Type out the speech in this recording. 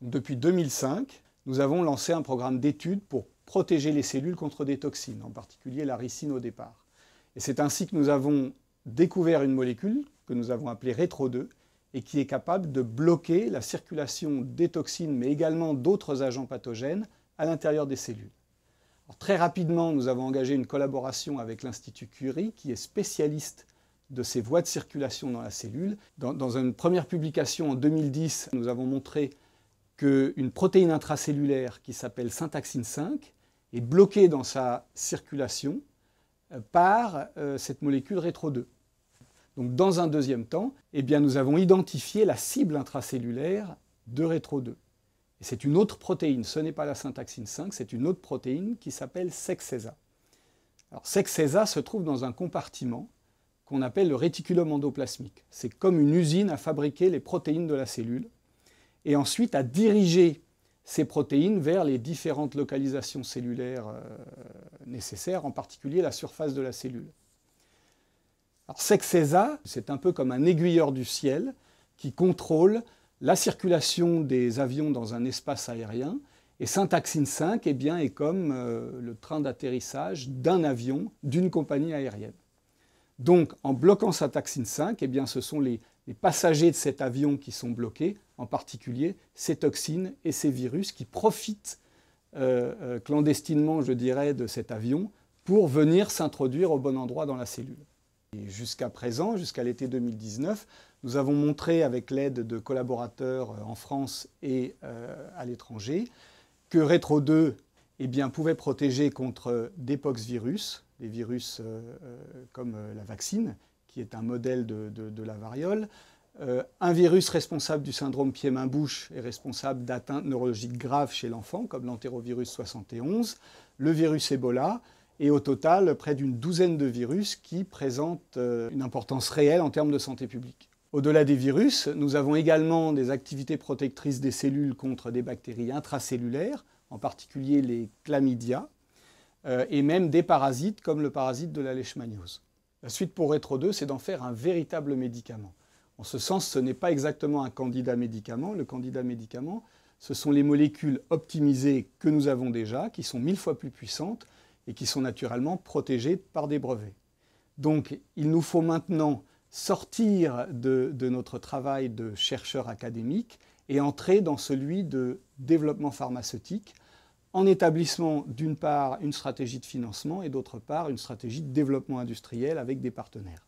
Depuis 2005, nous avons lancé un programme d'études pour protéger les cellules contre des toxines, en particulier la ricine au départ. Et c'est ainsi que nous avons découvert une molécule que nous avons appelée rétro 2 et qui est capable de bloquer la circulation des toxines, mais également d'autres agents pathogènes à l'intérieur des cellules. très rapidement, nous avons engagé une collaboration avec l'Institut Curie, qui est spécialiste de ces voies de circulation dans la cellule. Dans, une première publication en 2010, nous avons montré qu'une protéine intracellulaire qui s'appelle syntaxine 5 est bloquée dans sa circulation euh, par euh, cette molécule rétro 2. Donc dans un deuxième temps, eh bien, nous avons identifié la cible intracellulaire de rétro 2. c'est une autre protéine, ce n'est pas la syntaxine 5, c'est une autre protéine qui s'appelle sexesa. Alors sexesa se trouve dans un compartiment qu'on appelle le réticulum endoplasmique. C'est comme une usine à fabriquer les protéines de la cellule et ensuite à diriger ces protéines vers les différentes localisations cellulaires euh, nécessaires, en particulier la surface de la cellule. Alors Sexesa, c'est un peu comme un aiguilleur du ciel qui contrôle la circulation des avions dans un espace aérien. Et Syntaxine 5 eh bien, est comme euh, le train d'atterrissage d'un avion d'une compagnie aérienne. Donc, en bloquant sa taxine 5, eh bien, ce sont les, passagers de cet avion qui sont bloqués, en particulier ces toxines et ces virus qui profitent euh, euh, clandestinement, je dirais, de cet avion pour venir s'introduire au bon endroit dans la cellule. Et jusqu'à présent, jusqu'à l'été 2019, nous avons montré avec l'aide de collaborateurs euh, en France et à l'étranger que Rétro 2 pouvait eh bien, pouvaient protéger contre des poxvirus, des virus euh, euh, comme euh, la vaccine, qui est un modèle de, la variole. un virus responsable du syndrome pied-main-bouche et responsable d'atteintes neurologiques graves chez l'enfant, comme l'entérovirus 71, le virus Ebola, et au total près d'une douzaine de virus qui présentent une importance réelle en termes de santé publique. Au-delà des virus, nous avons également des activités protectrices des cellules contre des bactéries intracellulaires, en particulier les chlamydia, euh, et même des parasites comme le parasite de la leishmaniose. La suite pour Rétro 2, c'est d'en faire un véritable médicament. En ce sens, ce n'est pas exactement un candidat médicament. Le candidat médicament, ce sont les molécules optimisées que nous avons déjà, qui sont mille fois plus puissantes et qui sont naturellement protégées par des brevets. Donc, il nous faut maintenant sortir de notre travail de chercheur académique et entrer dans celui de développement pharmaceutique en établissant d'une part une stratégie de financement et d'autre part une stratégie de développement industriel avec des partenaires.